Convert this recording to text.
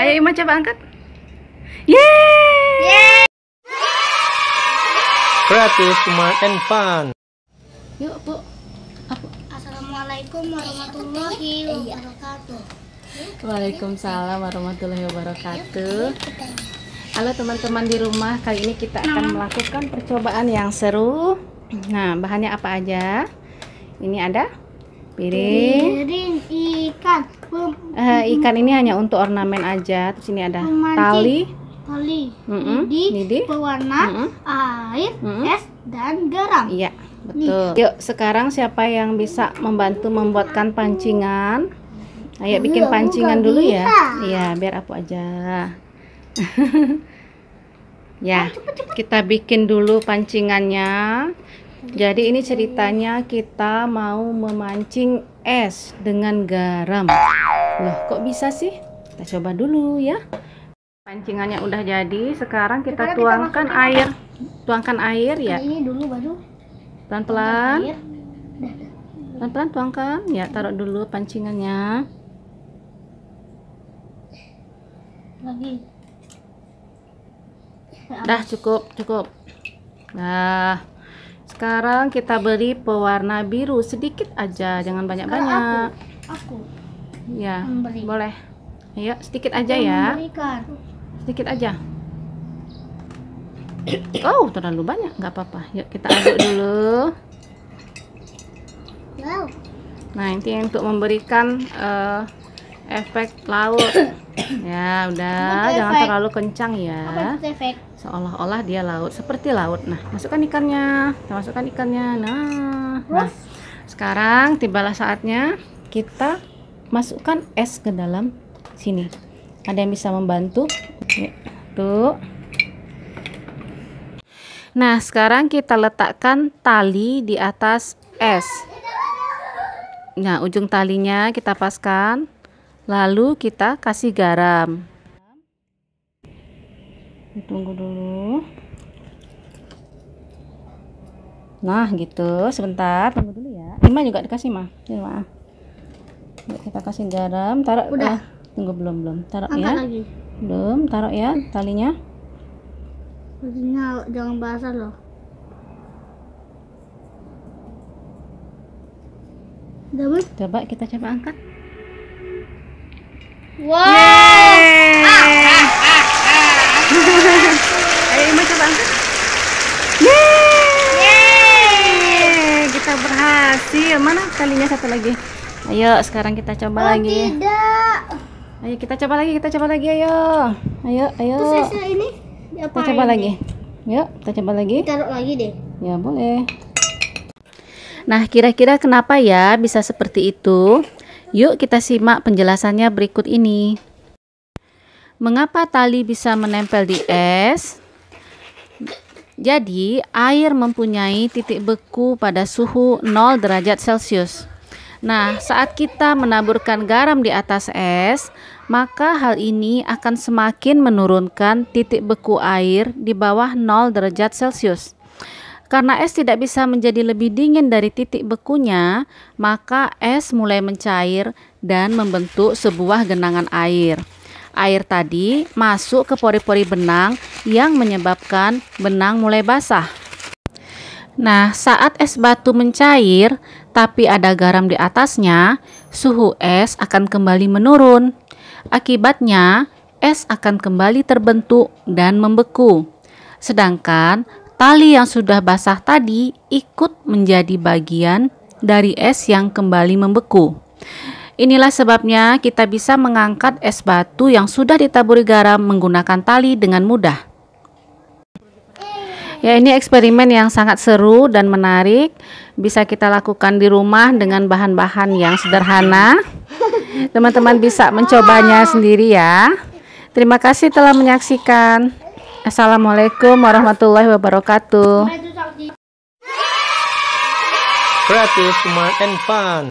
Ayo Ima coba angkat. Yeay! Yeay! Kreatif, human, and fun. Yuk, Bu. Apa? Assalamualaikum warahmatullahi iya. wabarakatuh. Waalaikumsalam warahmatullahi wabarakatuh. Iya, Halo teman-teman di rumah, kali ini kita akan melakukan percobaan yang seru. Nah, bahannya apa aja? Ini ada piring, piring uh, ikan ini hanya untuk ornamen aja terus ini ada Memancing. tali tali mm -hmm. nidi, pewarna mm -hmm. air mm -hmm. es dan garam iya betul Nih. yuk sekarang siapa yang bisa membantu membuatkan pancingan ayo bikin pancingan dulu ya. bisa. ya iya biar aku aja ya cepet, cepet. kita bikin dulu pancingannya jadi ini ceritanya kita mau memancing es dengan garam. Loh, kok bisa sih? Kita coba dulu ya. Pancingannya udah jadi. Sekarang kita Sekarang tuangkan kita air. Tuangkan air ya. Ini dulu baru. Pelan-pelan. Pelan-pelan tuangkan. Ya, taruh dulu pancingannya. Lagi. Dah cukup, cukup. Nah. Sekarang kita beri pewarna biru sedikit aja, jangan banyak-banyak. Aku, aku. Ya, memberi. boleh. Ayo, iya, sedikit aja aku ya. Memberikan. Sedikit aja. Oh, terlalu banyak, nggak apa-apa. Yuk kita aduk dulu. Wow. Nah, ini untuk memberikan uh, efek laut ya udah jangan terlalu kencang ya seolah-olah dia laut seperti laut nah masukkan ikannya kita masukkan ikannya nah, nah sekarang tibalah saatnya kita masukkan es ke dalam sini ada yang bisa membantu ya, tuh nah sekarang kita letakkan tali di atas es nah ujung talinya kita paskan Lalu kita kasih garam. Tunggu dulu. Nah, gitu. Sebentar, tunggu dulu ya. Ima juga dikasih, Ma. Ima. Kita kasih garam, taruh. Udah. Eh, tunggu belum, belum. Taruh Angkat ya. Lagi. Belum, taruh ya talinya. Talinya jangan basah loh. Coba kita coba angkat. Wow. Yeay. Ah, ah, ah, ah. Ayo coba Kita berhasil. Mana Kalinya satu lagi? Ayo sekarang kita coba oh, lagi. Tidak. Ayo kita coba lagi, kita coba lagi ayo. Ayo, ayo. ini apa Kita coba ini? lagi. Yuk, kita coba lagi. Taruh lagi deh. Ya, boleh. Nah, kira-kira kenapa ya bisa seperti itu? Yuk kita simak penjelasannya berikut ini. Mengapa tali bisa menempel di es? Jadi, air mempunyai titik beku pada suhu 0 derajat Celcius. Nah, saat kita menaburkan garam di atas es, maka hal ini akan semakin menurunkan titik beku air di bawah 0 derajat Celcius. Karena es tidak bisa menjadi lebih dingin dari titik bekunya, maka es mulai mencair dan membentuk sebuah genangan air. Air tadi masuk ke pori-pori benang yang menyebabkan benang mulai basah. Nah, saat es batu mencair tapi ada garam di atasnya, suhu es akan kembali menurun. Akibatnya, es akan kembali terbentuk dan membeku. Sedangkan Tali yang sudah basah tadi ikut menjadi bagian dari es yang kembali membeku. Inilah sebabnya kita bisa mengangkat es batu yang sudah ditaburi garam menggunakan tali dengan mudah. Ya, ini eksperimen yang sangat seru dan menarik. Bisa kita lakukan di rumah dengan bahan-bahan yang sederhana. Teman-teman bisa mencobanya sendiri ya. Terima kasih telah menyaksikan. Assalamualaikum warahmatullahi wabarakatuh. Gratis, smart, and fun.